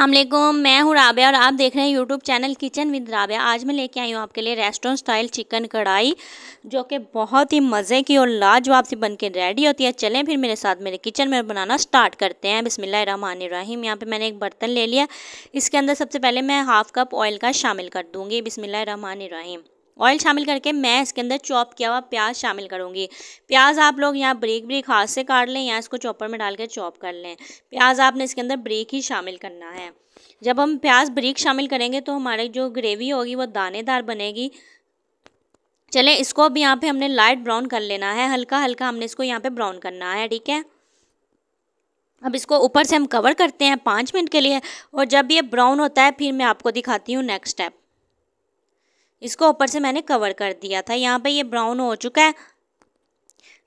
असलम मैं हूँ राबिया और आप देख रहे हैं YouTube channel kitchen with Rabia आज मैं लेके आई हूँ आपके लिए रेस्टोरेंट स्टाइल चिकन कढ़ाई जो कि बहुत ही मज़े की और लाजवाब सी बन के रेडी होती है चलें फिर मेरे साथ मेरे किचन में बनाना स्टार्ट करते हैं बिसमिल्ल रहीम यहाँ पे मैंने एक बर्तन ले लिया इसके अंदर सबसे पहले मैं हाफ़ कप ऑयल का शामिल कर दूँगी बिसमिल्ल रहीम ऑयल शामिल करके मैं इसके अंदर चॉप किया हुआ प्याज शामिल करूँगी प्याज आप लोग यहाँ ब्रेक ब्रेक हाथ से काट लें या इसको चॉपर में डाल के चॉप कर लें प्याज आपने इसके अंदर ब्रेक ही शामिल करना है जब हम प्याज ब्रेक शामिल करेंगे तो हमारी जो ग्रेवी होगी वो दानेदार बनेगी चले इसको अब यहाँ पे हमने लाइट ब्राउन कर लेना है हल्का हल्का हमने इसको यहाँ पे ब्राउन करना है ठीक है अब इसको ऊपर से हम कवर करते हैं पाँच मिनट के लिए और जब ये ब्राउन होता है फिर मैं आपको दिखाती हूँ नेक्स्ट स्टेप इसको ऊपर से मैंने कवर कर दिया था यहाँ पर ये ब्राउन हो चुका है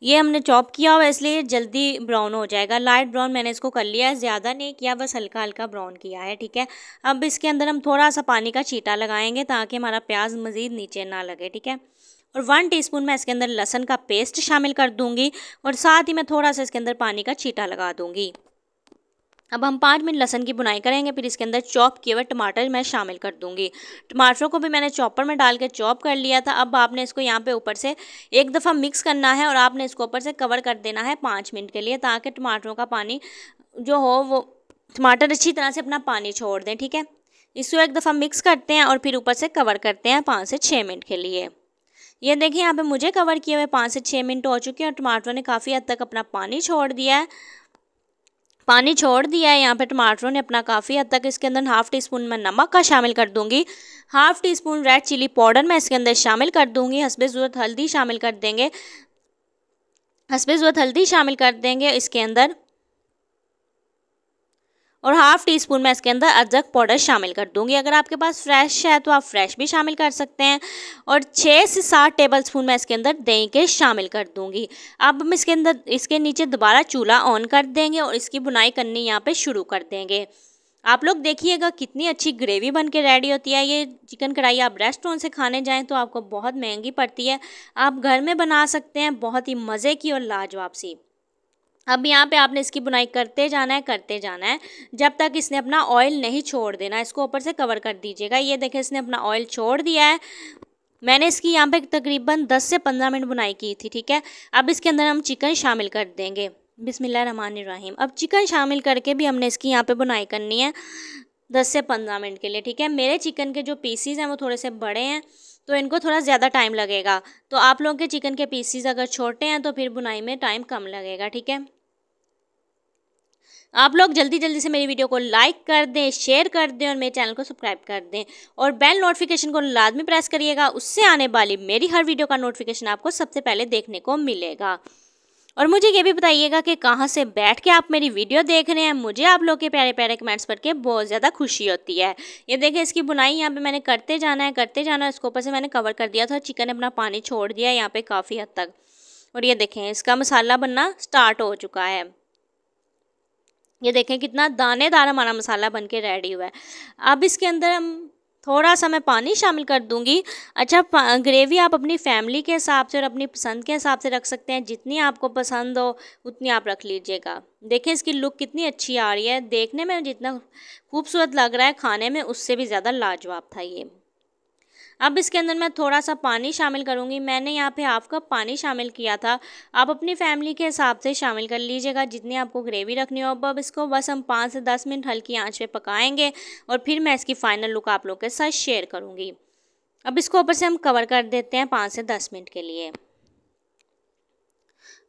ये हमने चॉप किया हुआ इसलिए जल्दी ब्राउन हो जाएगा लाइट ब्राउन मैंने इसको कर लिया है ज़्यादा नहीं किया बस हल्का हल्का ब्राउन किया है ठीक है अब इसके अंदर हम थोड़ा सा पानी का चीटा लगाएंगे ताकि हमारा प्याज मज़ीद नीचे ना लगे ठीक है और वन टीस्पून मैं इसके अंदर लहसन का पेस्ट शामिल कर दूँगी और साथ ही मैं थोड़ा सा इसके अंदर पानी का चीटा लगा दूँगी अब हम पाँच मिनट लहसन की बुनाई करेंगे फिर इसके अंदर चॉप किए हुए टमाटर मैं शामिल कर दूंगी टमाटरों को भी मैंने चॉपर में डाल के चॉप कर लिया था अब आपने इसको यहाँ पे ऊपर से एक दफ़ा मिक्स करना है और आपने इसको ऊपर से कवर कर देना है पाँच मिनट के लिए ताकि टमाटरों का पानी जो हो वो टमाटर अच्छी तरह से अपना पानी छोड़ दें ठीक है इसको एक दफ़ा मिक्स करते हैं और फिर ऊपर से कवर करते हैं पाँच से छः मिनट के लिए ये देखिए यहाँ पे मुझे कवर किए हुए पाँच से छः मिनट हो चुके हैं और टमाटरों ने काफ़ी हद तक अपना पानी छोड़ दिया है पानी छोड़ दिया है यहाँ पे टमाटरों ने अपना काफ़ी हद तक इसके अंदर हाफ़ टी स्पून मैं नमक का शामिल कर दूँगी half teaspoon red chilli powder मैं इसके अंदर शामिल कर दूँगी हसबे ज़रूरत हल्दी शामिल कर देंगे हसबे ज़रूरत हल्दी शामिल कर देंगे इसके अंदर और हाफ़ टी स्पून मैं इसके अंदर अदरक पाउडर शामिल कर दूंगी अगर आपके पास फ्रेश है तो आप फ्रेश भी शामिल कर सकते हैं और छः से सात टेबल स्पून मैं इसके अंदर दही के शामिल कर दूंगी अब हम इसके अंदर इसके नीचे दोबारा चूल्हा ऑन कर देंगे और इसकी बुनाई करनी यहाँ पर शुरू कर देंगे आप लोग देखिएगा कितनी अच्छी ग्रेवी बन के रेडी होती है ये चिकन कढ़ाई आप रेस्टोरेंट से खाने जाएं तो आपको बहुत महंगी पड़ती है आप घर में बना सकते हैं बहुत ही मज़े की और लाजवाब सी अब यहाँ पे आपने इसकी बुनाई करते जाना है करते जाना है जब तक इसने अपना ऑयल नहीं छोड़ देना इसको ऊपर से कवर कर दीजिएगा ये देखें इसने अपना ऑयल छोड़ दिया है मैंने इसकी यहाँ पे तकरीबन 10 से 15 मिनट बुनाई की थी ठीक है अब इसके अंदर हम चिकन शामिल कर देंगे बिसमीम अब चिकन शामिल करके भी हमने इसकी यहाँ पर बुनाई करनी है दस से पंद्रह मिनट के लिए ठीक है मेरे चिकन के जो पीसीज हैं वो थोड़े से बड़े हैं तो इनको थोड़ा ज़्यादा टाइम लगेगा तो आप लोगों के चिकन के पीसीज अगर छोटे हैं तो फिर बुनाई में टाइम कम लगेगा ठीक है आप लोग जल्दी जल्दी से मेरी वीडियो को लाइक कर दें शेयर कर दें और मेरे चैनल को सब्सक्राइब कर दें और बेल नोटिफिकेशन को लाजमी प्रेस करिएगा उससे आने वाली मेरी हर वीडियो का नोटिफिकेशन आपको सबसे पहले देखने को मिलेगा और मुझे ये भी बताइएगा कि कहाँ से बैठ के आप मेरी वीडियो देख रहे हैं मुझे आप लोग के प्यारे प्यारे कमेंट्स पढ़ के बहुत ज़्यादा खुशी होती है ये देखिए इसकी बुनाई यहाँ पे मैंने करते जाना है करते जाना है इसको ऊपर से मैंने कवर कर दिया था चिकन अपना पानी छोड़ दिया यहाँ पे काफ़ी हद तक और ये देखें इसका मसाला बनना स्टार्ट हो चुका है ये देखें कितना दानेदार हमारा मसाला बन के रेडी हुआ है अब इसके अंदर हम थोड़ा सा मैं पानी शामिल कर दूंगी अच्छा ग्रेवी आप अपनी फैमिली के हिसाब से और अपनी पसंद के हिसाब से रख सकते हैं जितनी आपको पसंद हो उतनी आप रख लीजिएगा देखें इसकी लुक कितनी अच्छी आ रही है देखने में जितना खूबसूरत लग रहा है खाने में उससे भी ज़्यादा लाजवाब था ये अब इसके अंदर मैं थोड़ा सा पानी शामिल करूँगी मैंने यहाँ पे हाफ कप पानी शामिल किया था आप अपनी फैमिली के हिसाब से शामिल कर लीजिएगा जितनी आपको ग्रेवी रखनी हो अब इसको बस हम पाँच से दस मिनट हल्की आँच पर पकाएँगे और फिर मैं इसकी फ़ाइनल लुक आप लोग के साथ शेयर करूँगी अब इसको ऊपर से हम कवर कर देते हैं पाँच से दस मिनट के लिए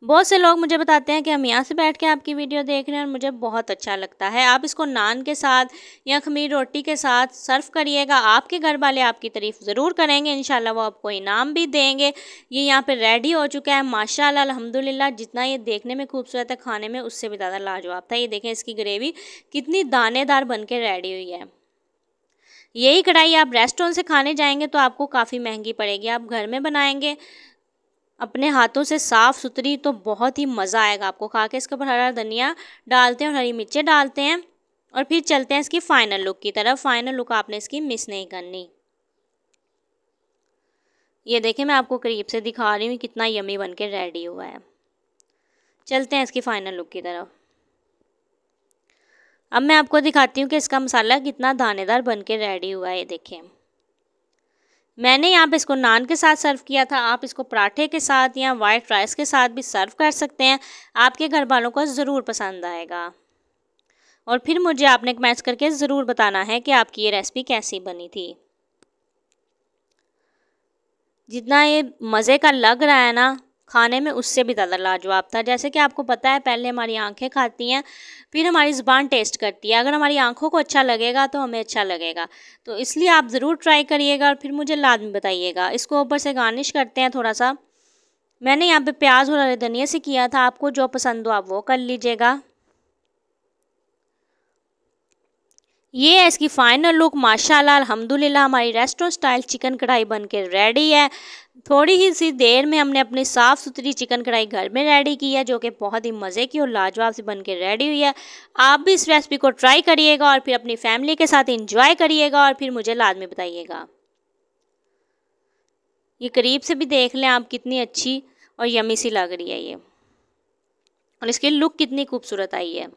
बहुत से लोग मुझे बताते हैं कि हम यहाँ से बैठ के आपकी वीडियो देख रहे हैं और मुझे बहुत अच्छा लगता है आप इसको नान के साथ या खमीर रोटी के साथ सर्व करिएगा आपके घर वाले आपकी तारीफ़ ज़रूर करेंगे इन वो आपको इनाम भी देंगे ये यहाँ पर रेडी हो चुका है माशा अलहमदिल्ला जितना ये देखने में खूबसूरत है खाने में उससे भी ज़्यादा लाजवाब था ये देखें इसकी ग्रेवी कितनी दानेदार बन के रेडी हुई है यही कढ़ाई आप रेस्टोरेंट से खाने जाएंगे तो आपको काफ़ी महंगी पड़ेगी आप घर में बनाएंगे अपने हाथों से साफ़ सुथरी तो बहुत ही मज़ा आएगा आपको खा के इसके ऊपर हरा धनिया डालते हैं और हरी मिर्चें डालते हैं और फिर चलते हैं इसकी फ़ाइनल लुक की तरफ फ़ाइनल लुक आपने इसकी मिस नहीं करनी ये देखें मैं आपको करीब से दिखा रही हूँ कितना यमी बन के रेडी हुआ है चलते हैं इसकी फ़ाइनल लुक की तरफ अब मैं आपको दिखाती हूँ कि इसका मसाला कितना दानेदार बन के रेडी हुआ है ये देखें मैंने यहाँ पे इसको नान के साथ सर्व किया था आप इसको पराठे के साथ या वाइट राइस के साथ भी सर्व कर सकते हैं आपके घर वालों को ज़रूर पसंद आएगा और फिर मुझे आपने कमेंट्स करके ज़रूर बताना है कि आपकी ये रेसिपी कैसी बनी थी जितना ये मज़े का लग रहा है ना खाने में उससे भी ज़्यादा लाजवाब था जैसे कि आपको पता है पहले हमारी आंखें खाती हैं फिर हमारी ज़ुबान टेस्ट करती है अगर हमारी आंखों को अच्छा लगेगा तो हमें अच्छा लगेगा तो इसलिए आप ज़रूर ट्राई करिएगा और फिर मुझे लाजमी बताइएगा इसको ऊपर से गार्निश करते हैं थोड़ा सा मैंने यहाँ पर प्याज और हरे धनिया से किया था आपको जो पसंद हो आप वो कर लीजिएगा ये है इसकी फाइनल लुक माशाल्लाह अल्हम्दुलिल्लाह हमारी रेस्टोरेंट स्टाइल चिकन कढ़ाई बन के रेडी है थोड़ी ही सी देर में हमने अपनी साफ़ सुथरी चिकन कढ़ाई घर में रेडी की है जो कि बहुत ही मज़े की और लाजवाब से बन के रेडी हुई है आप भी इस रेसिपी को ट्राई करिएगा और फिर अपनी फैमिली के साथ इंजॉय करिएगा और फिर मुझे लाद में बताइएगा ये करीब से भी देख लें आप कितनी अच्छी और यमी सी लग रही है ये और इसकी लुक कितनी खूबसूरत आई है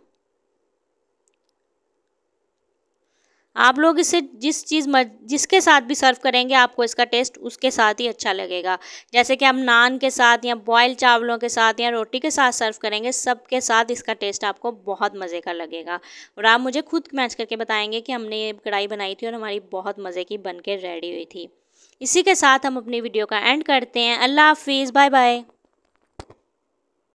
आप लोग इसे जिस चीज़ मर जिसके साथ भी सर्व करेंगे आपको इसका टेस्ट उसके साथ ही अच्छा लगेगा जैसे कि हम नान के साथ या बॉयल चावलों के साथ या रोटी के साथ सर्व करेंगे सबके साथ इसका टेस्ट आपको बहुत मज़े का लगेगा और आप मुझे खुद मैच करके बताएंगे कि हमने ये कढ़ाई बनाई थी और हमारी बहुत मज़े की बन के रेडी हुई थी इसी के साथ हम अपनी वीडियो का एंड करते हैं अल्लाह हाफिज़ बाय बाय